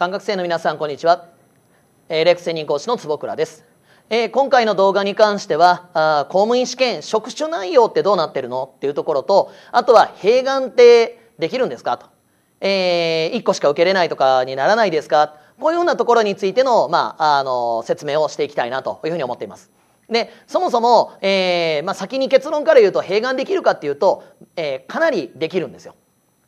感覚生の皆さんこんにちは、えー、レクセニン講師の坪倉です、えー、今回の動画に関してはあ公務員試験職種内容ってどうなってるのっていうところとあとは併願ってできるんですかと、えー、1個しか受けれないとかにならないですかこういうようなところについての,、まあ、あの説明をしていきたいなというふうに思っています。でそもそも、えーまあ、先に結論から言うと併願できるかっていうと、えー、かなりできるんですよ。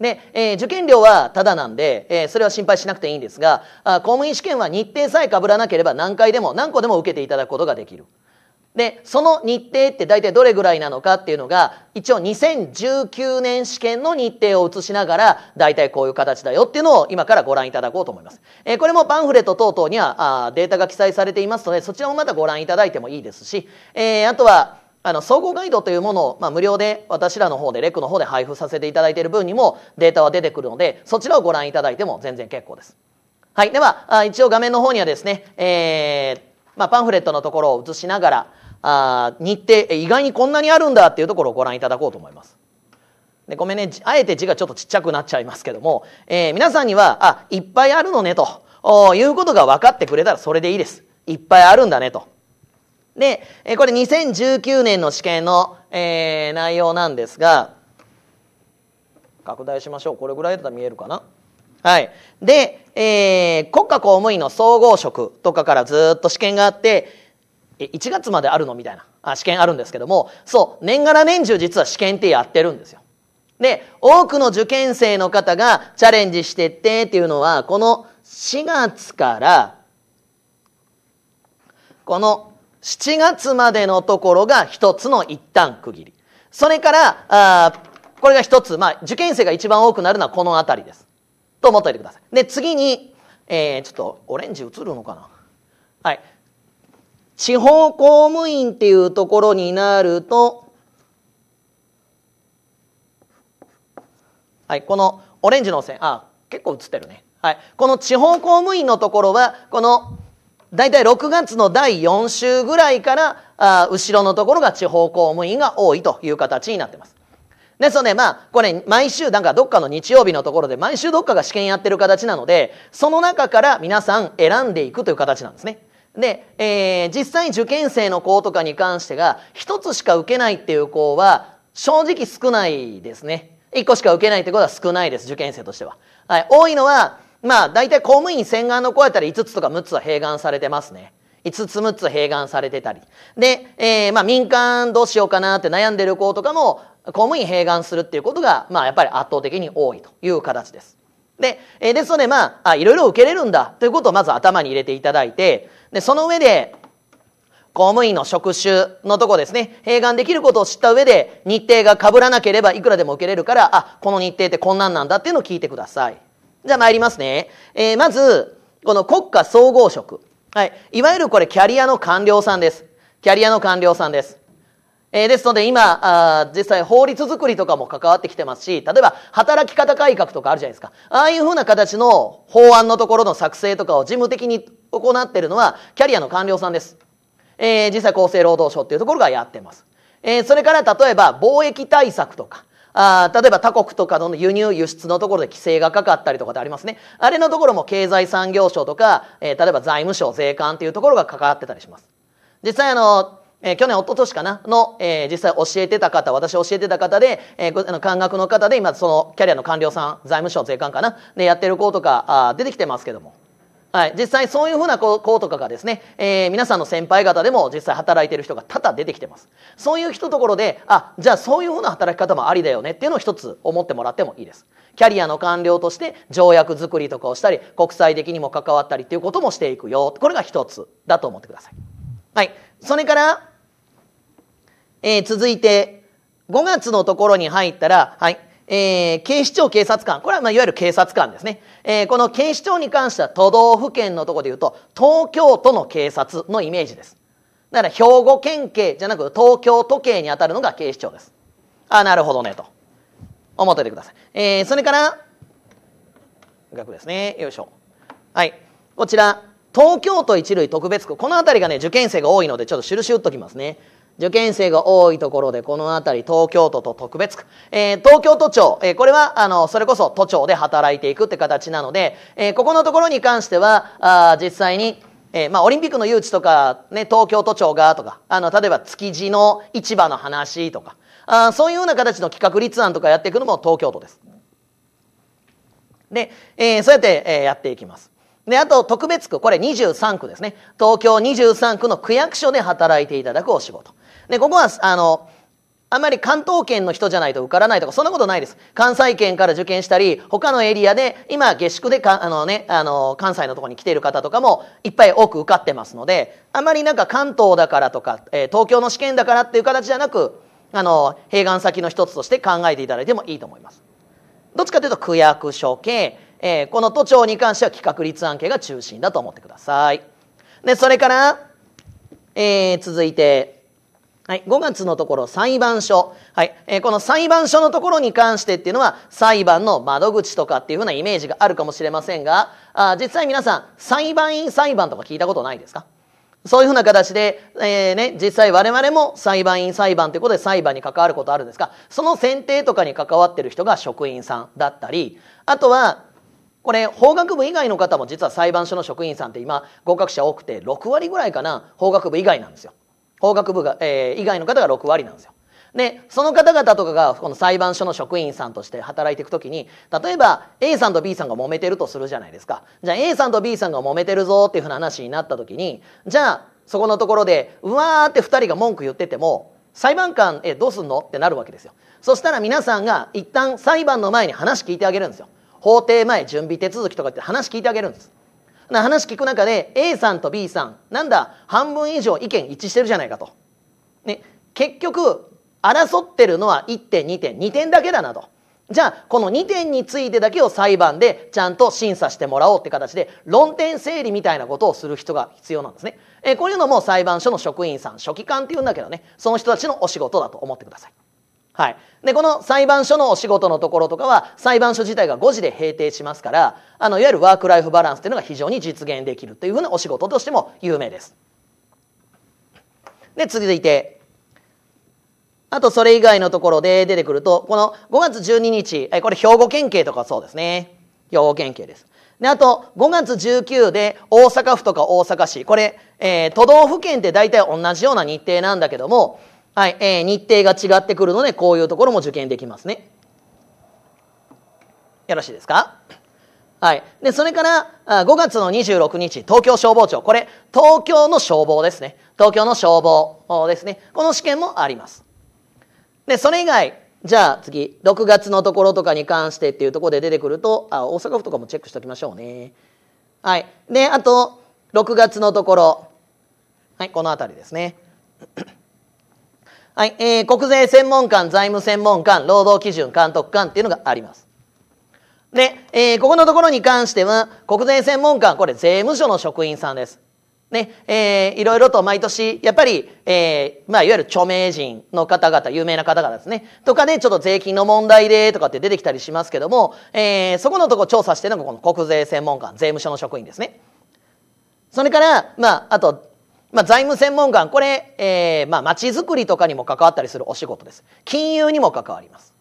で、えー、受験料はただなんで、えー、それは心配しなくていいんですが、あ公務員試験は日程さえ被らなければ何回でも何個でも受けていただくことができる。で、その日程って大体どれぐらいなのかっていうのが、一応2019年試験の日程を移しながら、大体こういう形だよっていうのを今からご覧いただこうと思います。えー、これもパンフレット等々にはあデータが記載されていますので、そちらもまたご覧いただいてもいいですし、えー、あとは、あの総合ガイドというものを、まあ、無料で私らの方でレックの方で配布させていただいている分にもデータは出てくるのでそちらをご覧いただいても全然結構です。はい、では一応画面の方にはですね、えーまあ、パンフレットのところを映しながらあ日程意外にこんなにあるんだっていうところをご覧いただこうと思います。でごめんねあえて字がちょっとちっちゃくなっちゃいますけども、えー、皆さんにはあいっぱいあるのねということが分かってくれたらそれでいいです。いっぱいあるんだねと。で、えこれ2019年の試験の、えー、内容なんですが、拡大しましょう。これぐらいだったら見えるかなはい。で、えー、国家公務員の総合職とかからずっと試験があって、1月まであるのみたいなあ試験あるんですけども、そう、年がら年中実は試験ってやってるんですよ。で、多くの受験生の方がチャレンジしてってっていうのは、この4月から、この7月までのところが一つの一旦区切り。それから、あこれが一つ、まあ、受験生が一番多くなるのはこの辺りです。と思っておいてください。で、次に、えー、ちょっとオレンジ映るのかなはい。地方公務員っていうところになると、はい、このオレンジの線、あ、結構映ってるね。はい。この地方公務員のところは、この大体6月の第4週ぐらいからあ後ろのところが地方公務員が多いという形になってます。ですので、まあ、これ、毎週、なんかどっかの日曜日のところで、毎週どっかが試験やってる形なので、その中から皆さん選んでいくという形なんですね。で、えー、実際受験生の子とかに関してが、一つしか受けないっていう子は、正直少ないですね。一個しか受けないってことは少ないです、受験生としては。はい、多いのは、まあ大体公務員洗顔の子やったら5つとか6つは併願されてますね。5つ6つ併願されてたり。で、えー、まあ民間どうしようかなって悩んでる子とかも公務員併願するっていうことが、まあやっぱり圧倒的に多いという形です。で、えー、ですのでまあ、あ、いろいろ受けれるんだということをまず頭に入れていただいて、で、その上で、公務員の職種のとこですね、併願できることを知った上で、日程が被らなければいくらでも受けれるから、あ、この日程ってこんなんなんだっていうのを聞いてください。じゃあ参りますね。えー、まず、この国家総合職。はい。いわゆるこれキャリアの官僚さんです。キャリアの官僚さんです。えー、ですので今あ、実際法律作りとかも関わってきてますし、例えば働き方改革とかあるじゃないですか。ああいうふうな形の法案のところの作成とかを事務的に行っているのはキャリアの官僚さんです。えー、実際厚生労働省っていうところがやってます。えー、それから例えば貿易対策とか、あ例えば他国とかの輸入輸出のところで規制がかかったりとかってありますねあれのところも経済産業省とか、えー、例えば財務省税関っていうところが関わってたりします実際あのえー、去年、一昨年かなの、えー、実際教えてた方、私教えてた方で、えー、あの、官学の方で、今、その、キャリアの官僚さん、財務省税関かなで、やってる子とか、あ出てきてますけども。はい、実際そういうふうな子とかがですね、えー、皆さんの先輩方でも実際働いてる人が多々出てきてますそういうひとところであじゃあそういうふうな働き方もありだよねっていうのを一つ思ってもらってもいいですキャリアの官僚として条約作りとかをしたり国際的にも関わったりっていうこともしていくよこれが一つだと思ってくださいはいそれから、えー、続いて5月のところに入ったらはいえー、警視庁警察官これはまあいわゆる警察官ですね、えー、この警視庁に関しては都道府県のところでいうと東京都の警察のイメージですだから兵庫県警じゃなく東京都警に当たるのが警視庁ですあなるほどねと思っておいてください、えー、それから額ですねよいしょはいこちら東京都一類特別区この辺りがね受験生が多いのでちょっと印打っときますね受験生が多いところでこの辺り東京都と特別区、えー、東京都庁、えー、これはあのそれこそ都庁で働いていくって形なので、えー、ここのところに関してはあ実際にえー、まあ、オリンピックの誘致とか、ね、東京都庁がとか、あの、例えば築地の市場の話とか、あそういうような形の企画立案とかやっていくのも東京都です。で、えー、そうやって、えー、やっていきます。で、あと、特別区、これ23区ですね。東京23区の区役所で働いていただくお仕事。で、ここは、あの、あんまり関東圏の人じゃないと受からないとか、そんなことないです。関西圏から受験したり、他のエリアで、今、下宿でか、あのね、あの、関西のとこに来ている方とかも、いっぱい多く受かってますので、あまりなんか関東だからとか、えー、東京の試験だからっていう形じゃなく、あの、併願先の一つとして考えていただいてもいいと思います。どっちかというと、区役所系、えー、この都庁に関しては企画立案系が中心だと思ってください。で、それから、えー、続いて、はい、5月のところ裁判所、はいえー、この裁判所のところに関してっていうのは裁判の窓口とかっていうふうなイメージがあるかもしれませんがあ実際皆さん裁判員裁判とか聞いたことないですかそういうふうな形で、えーね、実際我々も裁判員裁判ということで裁判に関わることあるんですがその選定とかに関わってる人が職員さんだったりあとはこれ法学部以外の方も実は裁判所の職員さんって今合格者多くて6割ぐらいかな法学部以外なんですよ。法学部が、えー、以外の方が6割なんですよ。で、その方々とかが、この裁判所の職員さんとして働いていくときに、例えば A さんと B さんが揉めてるとするじゃないですか。じゃあ A さんと B さんが揉めてるぞっていうふうな話になったときに、じゃあそこのところで、うわーって2人が文句言ってても、裁判官、え、どうすんのってなるわけですよ。そしたら皆さんが一旦裁判の前に話聞いてあげるんですよ。法廷前準備手続きとかって話聞いてあげるんです。な話聞く中で A さんと B さんなんだ半分以上意見一致してるじゃないかと。ね、結局争ってるのは1点2点2点だけだなと。じゃあこの2点についてだけを裁判でちゃんと審査してもらおうって形で論点整理みたいなことをする人が必要なんですね。えこういうのも裁判所の職員さん書記官っていうんだけどねその人たちのお仕事だと思ってください。はい。で、この裁判所のお仕事のところとかは、裁判所自体が5時で閉廷しますから、あの、いわゆるワークライフバランスというのが非常に実現できるというふうなお仕事としても有名です。で、続いて、あとそれ以外のところで出てくると、この5月12日、これ兵庫県警とかそうですね。兵庫県警です。で、あと5月19で大阪府とか大阪市、これ、えー、都道府県って大体同じような日程なんだけども、はい、えー、日程が違ってくるので、こういうところも受験できますね。よろしいですかはい。で、それから、5月の26日、東京消防庁。これ、東京の消防ですね。東京の消防ですね。この試験もあります。で、それ以外、じゃあ次、6月のところとかに関してっていうところで出てくると、あ大阪府とかもチェックしておきましょうね。はい。で、あと、6月のところ。はい、この辺りですね。はい、えー、国税専門官、財務専門官、労働基準監督官っていうのがあります。で、えー、ここのところに関しては、国税専門官、これ税務署の職員さんです。ね、えー、いろいろと毎年、やっぱり、えー、まあ、いわゆる著名人の方々、有名な方々ですね、とかで、ちょっと税金の問題で、とかって出てきたりしますけども、えー、そこのとこ調査してるのがこの国税専門官、税務署の職員ですね。それから、まあ、あと、まあ、財務専門官、これ、えー、まあ、街づくりとかにも関わったりするお仕事です。金融にも関わります。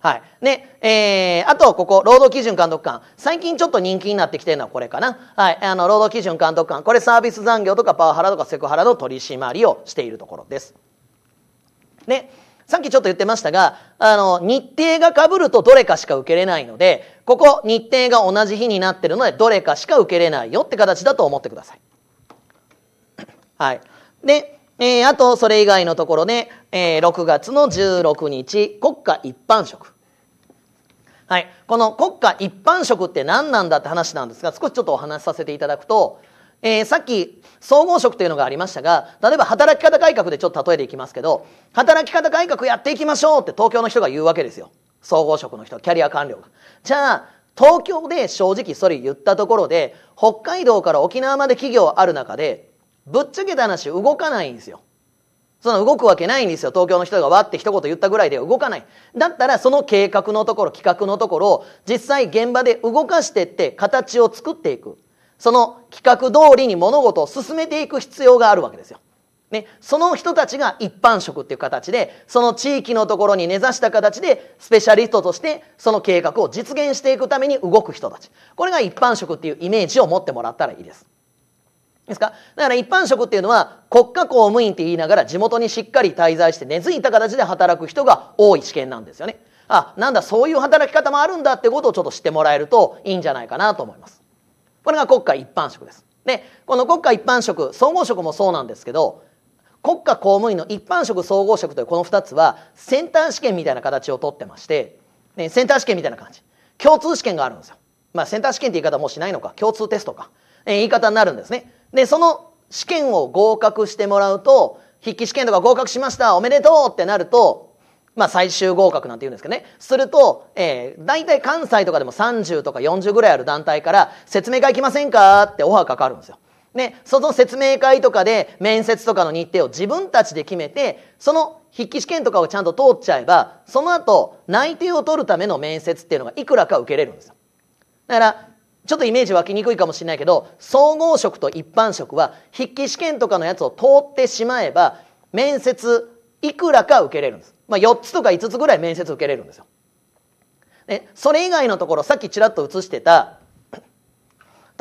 はい。ね、えー、あと、ここ、労働基準監督官。最近ちょっと人気になってきてるのはこれかな。はい。あの、労働基準監督官。これサービス残業とかパワハラとかセクハラの取り締まりをしているところです。ね。さっきちょっと言ってましたが、あの、日程が被るとどれかしか受けれないので、ここ、日程が同じ日になってるので、どれかしか受けれないよって形だと思ってください。はい。で、えー、あと、それ以外のところね、えー、6月の16日、国家一般職。はい。この国家一般職って何なんだって話なんですが、少しちょっとお話しさせていただくと、えー、さっき総合職というのがありましたが例えば働き方改革でちょっと例えていきますけど働き方改革やっていきましょうって東京の人が言うわけですよ総合職の人キャリア官僚が。じゃあ東京で正直それ言ったところで北海道から沖縄まで企業ある中でぶっちゃけた話動かないんですよその動くわけないんですよ。東京の人がわって一言言ったぐらいで動かない。だったらその計画のところ、企画のところを実際現場で動かしていって形を作っていく。その企画通りに物事を進めていく必要があるわけですよ。ね、その人たちが一般職っていう形で、その地域のところに根ざした形で、スペシャリストとしてその計画を実現していくために動く人たち。これが一般職っていうイメージを持ってもらったらいいです。ですかだから一般職っていうのは国家公務員って言いながら地元にしっかり滞在して根付いた形で働く人が多い試験なんですよね。あ、なんだそういう働き方もあるんだってことをちょっと知ってもらえるといいんじゃないかなと思います。これが国家一般職です。で、この国家一般職、総合職もそうなんですけど、国家公務員の一般職、総合職というこの2つはセンター試験みたいな形をとってまして、ね、センター試験みたいな感じ。共通試験があるんですよ。まあセンター試験って言い方もうしないのか、共通テストか。えー、言い方になるんですね。でその試験を合格してもらうと筆記試験とか合格しましたおめでとうってなるとまあ最終合格なんて言うんですけどねすると、えー、大体関西とかでも30とか40ぐらいある団体から説明会来ませんかってオファーかかるんですよ。ね、その説明会とかで面接とかの日程を自分たちで決めてその筆記試験とかをちゃんと通っちゃえばその後内定を取るための面接っていうのがいくらか受けれるんですよだからちょっとイメージ湧きにくいかもしれないけど、総合職と一般職は筆記試験とかのやつを通ってしまえば、面接いくらか受けれるんです。まあ、4つとか5つぐらい面接受けれるんですよ。で、それ以外のところ、さっきちらっと映してた、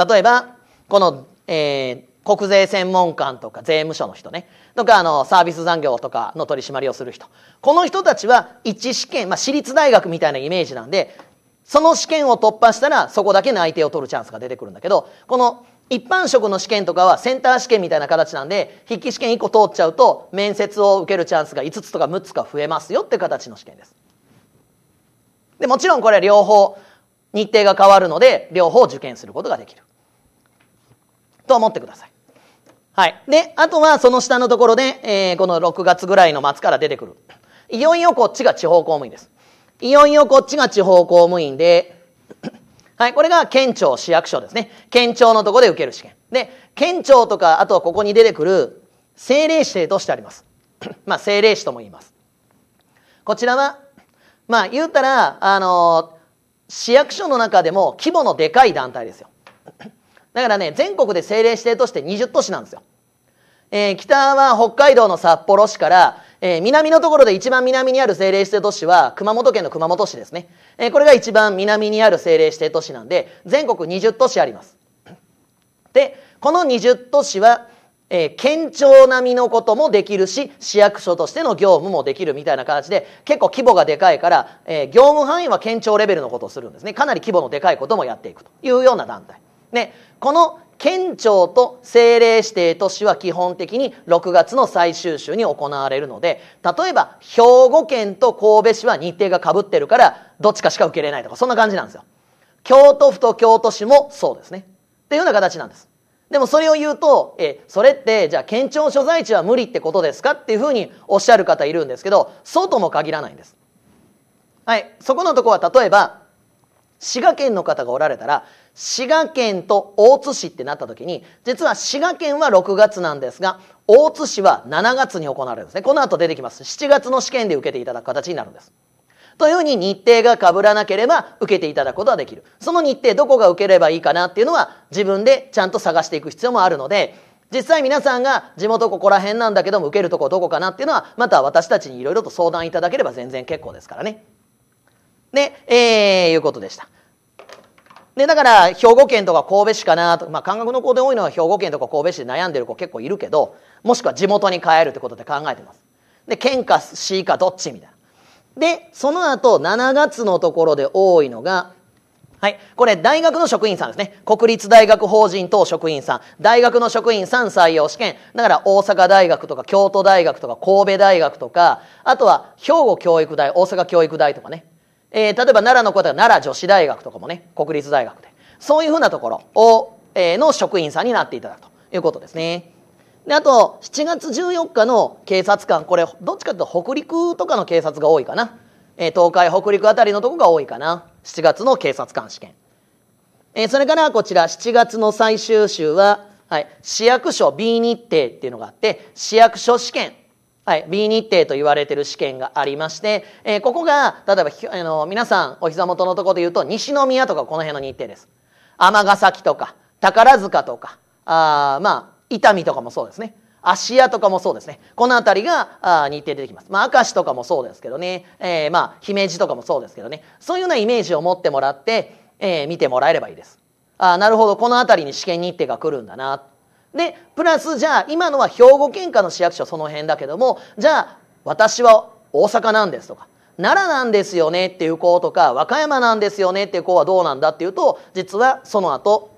例えば、この、えー、国税専門官とか税務署の人ね、とか、あの、サービス残業とかの取り締まりをする人。この人たちは、一試験、まあ、私立大学みたいなイメージなんで、その試験を突破したら、そこだけ内定を取るチャンスが出てくるんだけど、この一般職の試験とかはセンター試験みたいな形なんで、筆記試験1個通っちゃうと、面接を受けるチャンスが5つとか6つか増えますよって形の試験です。で、もちろんこれ両方、日程が変わるので、両方受験することができる。と思ってください。はい。で、あとはその下のところで、えー、この6月ぐらいの末から出てくる。いよいよこっちが地方公務員です。いよいよこっちが地方公務員で、はい、これが県庁市役所ですね。県庁のとこで受ける試験。で、県庁とか、あとはここに出てくる政令指定としてあります。まあ、政令指とも言います。こちらは、まあ、言うたら、あの市役所の中でも規模のでかい団体ですよ。だからね、全国で政令指定として20都市なんですよ。えー、北は北海道の札幌市からえー、南のところで一番南にある政令指定都市は熊本県の熊本市ですね、えー、これが一番南にある政令指定都市なんで全国20都市ありますでこの20都市は、えー、県庁並みのこともできるし市役所としての業務もできるみたいな形で結構規模がでかいから、えー、業務範囲は県庁レベルのことをするんですねかなり規模のでかいこともやっていくというような団体ね、この県庁と政令指定都市は基本的に6月の最終週に行われるので、例えば兵庫県と神戸市は日程が被ってるから、どっちかしか受けれないとか、そんな感じなんですよ。京都府と京都市もそうですね。っていうような形なんです。でもそれを言うと、え、それって、じゃあ県庁所在地は無理ってことですかっていうふうにおっしゃる方いるんですけど、そうとも限らないんです。はい。そこのとこは例えば、滋賀県の方がおられたら、滋賀県と大津市ってなった時に、実は滋賀県は6月なんですが、大津市は7月に行われるんですね。この後出てきます。7月の試験で受けていただく形になるんです。というふうに日程が被らなければ受けていただくことはできる。その日程どこが受ければいいかなっていうのは自分でちゃんと探していく必要もあるので、実際皆さんが地元ここら辺なんだけども受けるとこどこかなっていうのはまた私たちにいろいろと相談いただければ全然結構ですからね。で、えー、いうことでした。で、だから、兵庫県とか神戸市かなと、まあ、感覚の子で多いのは兵庫県とか神戸市で悩んでる子結構いるけど、もしくは地元に帰るってことで考えてます。で、県か市かどっちみたいな。で、その後、7月のところで多いのが、はい。これ、大学の職員さんですね。国立大学法人等職員さん。大学の職員さん採用試験。だから、大阪大学とか、京都大学とか、神戸大学とか、あとは、兵庫教育大、大阪教育大とかね。えー、例えば奈良の子と奈良女子大学とかもね国立大学でそういうふうなところを、えー、の職員さんになっていただくということですね。であと7月14日の警察官これどっちかというと北陸とかの警察が多いかな、えー、東海北陸あたりのとこが多いかな7月の警察官試験、えー、それからこちら7月の最終週は、はい、市役所 B 日程っていうのがあって市役所試験はい、B 日程と言われてる試験がありまして、えー、ここが、例えば、あの、皆さんお膝元のところで言うと、西宮とかこの辺の日程です。尼崎とか、宝塚とか、あまあ、伊丹とかもそうですね。芦屋とかもそうですね。この辺りがあ日程出てきます。まあ、明石とかもそうですけどね。えー、まあ、姫路とかもそうですけどね。そういうようなイメージを持ってもらって、えー、見てもらえればいいです。あなるほど、この辺りに試験日程が来るんだな。で、プラスじゃあ今のは兵庫県下の市役所その辺だけども、じゃあ私は大阪なんですとか、奈良なんですよねっていう子とか、和歌山なんですよねっていう子はどうなんだっていうと、実はその後、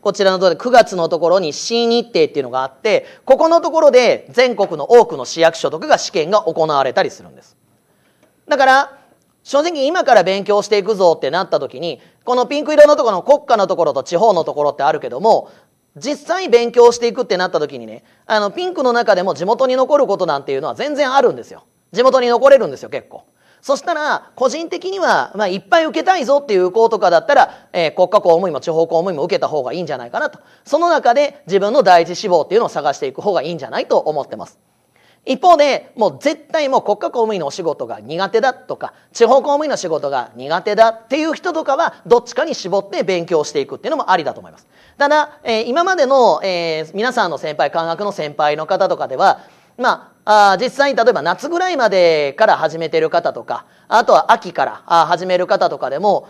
こちらのところで9月のところに新日程っていうのがあって、ここのところで全国の多くの市役所とかが試験が行われたりするんです。だから、正直今から勉強していくぞってなった時に、このピンク色のところの国家のところと地方のところってあるけども、実際勉強していくってなった時にね、あの、ピンクの中でも地元に残ることなんていうのは全然あるんですよ。地元に残れるんですよ、結構。そしたら、個人的には、まあ、いっぱい受けたいぞっていう子とかだったら、えー、国家公務員も地方公務員も受けた方がいいんじゃないかなと。その中で自分の第一志望っていうのを探していく方がいいんじゃないと思ってます。一方でもう絶対もう国家公務員のお仕事が苦手だとか地方公務員の仕事が苦手だっていう人とかはどっちかに絞って勉強していくっていうのもありだと思いますただ、えー、今までの、えー、皆さんの先輩科学の先輩の方とかではまあ、あ実際に例えば夏ぐらいまでから始めてる方とかあとは秋から始める方とかでも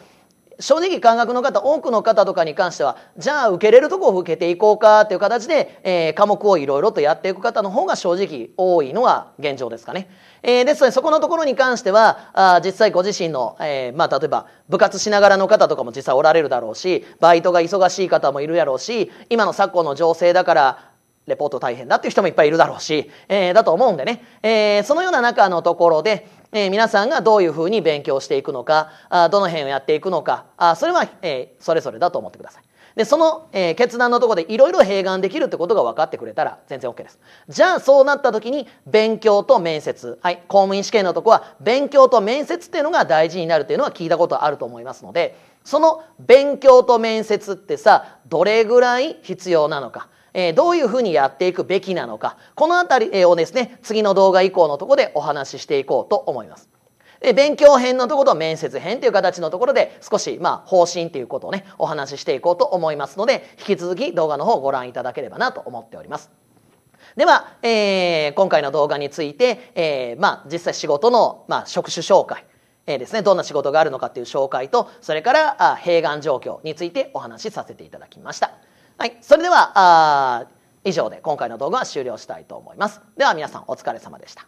正直感覚の方、多くの方とかに関しては、じゃあ受けれるとこを受けていこうかっていう形で、えー、科目をいろいろとやっていく方の方が正直多いのは現状ですかね。えー、ですので、そこのところに関しては、あ実際ご自身の、えー、まあ、例えば部活しながらの方とかも実際おられるだろうし、バイトが忙しい方もいるやろうし、今の昨今の情勢だから、レポート大変だっていう人もいっぱいいるだろうし、えー、だと思うんでね、えー、そのような中のところで、えー、皆さんがどういうふうに勉強していくのか、あどの辺をやっていくのか、あそれは、えー、それぞれだと思ってください。で、その、えー、決断のところでいろいろ併願できるってことが分かってくれたら全然 OK です。じゃあそうなった時に勉強と面接、はい、公務員試験のとこは勉強と面接っていうのが大事になるっていうのは聞いたことあると思いますので、その勉強と面接ってさ、どれぐらい必要なのか。えー、どういうふうにやっていくべきなのか、このあたりをですね、次の動画以降のところでお話ししていこうと思います。で、勉強編のところと面接編という形のところで少し、まあ、方針ということをね、お話ししていこうと思いますので、引き続き動画の方をご覧いただければなと思っております。では、えー、今回の動画について、えー、まあ、実際仕事の、まあ、職種紹介、えー、ですね、どんな仕事があるのかっていう紹介と、それから、あ併願状況についてお話しさせていただきました。はい、それではあ以上で今回の動画は終了したいと思います。では皆さんお疲れ様でした。